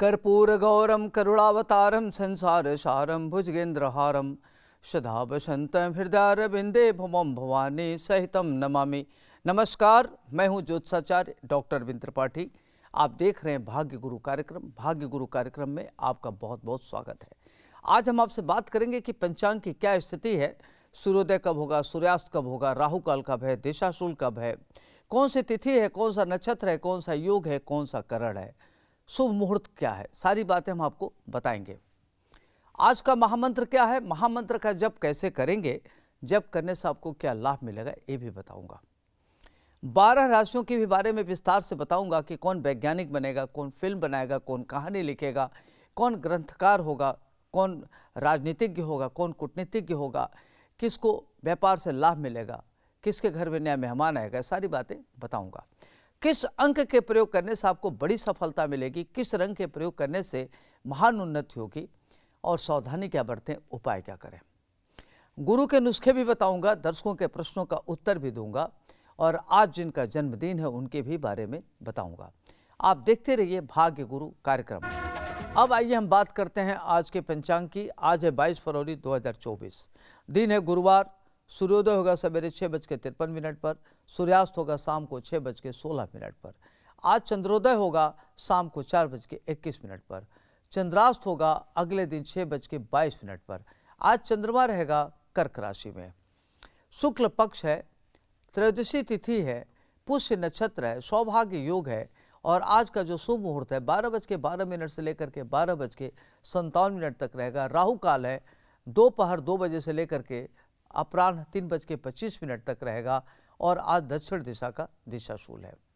कर्पूरगौरं हारम संसारसारं बसंत हृदय हृदयारविन्दे भुवं भवानी सहित नमामि नमस्कार मैं हूं ज्योत्साचार्य डॉक्टर रविंद्र त्रिपाठी आप देख रहे हैं भाग्य गुरु कार्यक्रम भाग्य गुरु कार्यक्रम में आपका बहुत बहुत स्वागत है आज हम आपसे बात करेंगे कि पंचांग की क्या स्थिति है सूर्योदय कब होगा सूर्यास्त कब होगा राहु काल कब है दिशाशूल कब है कौन सी तिथि है कौन सा नक्षत्र है कौन सा योग है कौन सा करण है शुभ मुहूर्त क्या है सारी बातें हम आपको बताएंगे आज का महामंत्र क्या है महामंत्र का जप कैसे करेंगे जप करने से आपको क्या लाभ मिलेगा ये भी बताऊंगा बारह राशियों के भी बारे में विस्तार से बताऊंगा कि कौन वैज्ञानिक बनेगा कौन फिल्म बनाएगा कौन कहानी लिखेगा कौन ग्रंथकार होगा कौन राजनीतिज्ञ होगा कौन कूटनीतिज्ञ होगा किसको व्यापार से लाभ मिलेगा किसके घर में नया मेहमान आएगा सारी बातें बताऊंगा किस अंक के प्रयोग करने से आपको बड़ी सफलता मिलेगी किस रंग के प्रयोग करने से महान उन्नति होगी और सावधानी क्या बरतें उपाय क्या करें गुरु के नुस्खे भी बताऊंगा दर्शकों के प्रश्नों का उत्तर भी दूंगा और आज जिनका जन्मदिन है उनके भी बारे में बताऊंगा आप देखते रहिए भाग्य गुरु कार्यक्रम अब आइए हम बात करते हैं आज के पंचांग की आज है 22 फरवरी 2024 दिन है गुरुवार सूर्योदय होगा सवेरे छः बज के तिरपन मिनट पर सूर्यास्त होगा शाम को छः बज के सोलह मिनट पर आज चंद्रोदय होगा शाम को चार बज के इक्कीस मिनट पर चंद्रास्त होगा अगले दिन छः बज के बाईस मिनट पर आज चंद्रमा रहेगा कर्क राशि में शुक्ल पक्ष है त्रयोदशी तिथि है पुष्य नक्षत्र है सौभाग्य योग है और आज का जो शुभ मुहूर्त है बारह बज के बारह मिनट से लेकर के बारह बज के संतावन मिनट तक रहेगा राहु काल है दोपहर दो, दो बजे से लेकर के अपराह्न तीन बज के पच्चीस मिनट तक रहेगा और आज दक्षिण दिशा का दिशाशूल है